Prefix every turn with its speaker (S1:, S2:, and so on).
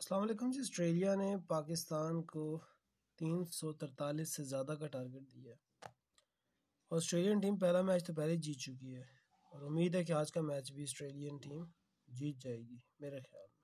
S1: अस्सलाम जी ऑस्ट्रेलिया ने पाकिस्तान को तीन सौ तरतालीस से ज़्यादा का टारगेट दिया है ऑस्ट्रेलियन टीम पहला मैच तो पहले जीत चुकी है और उम्मीद है कि आज का मैच भी ऑस्ट्रेलियन टीम जीत जाएगी
S2: मेरे ख्याल में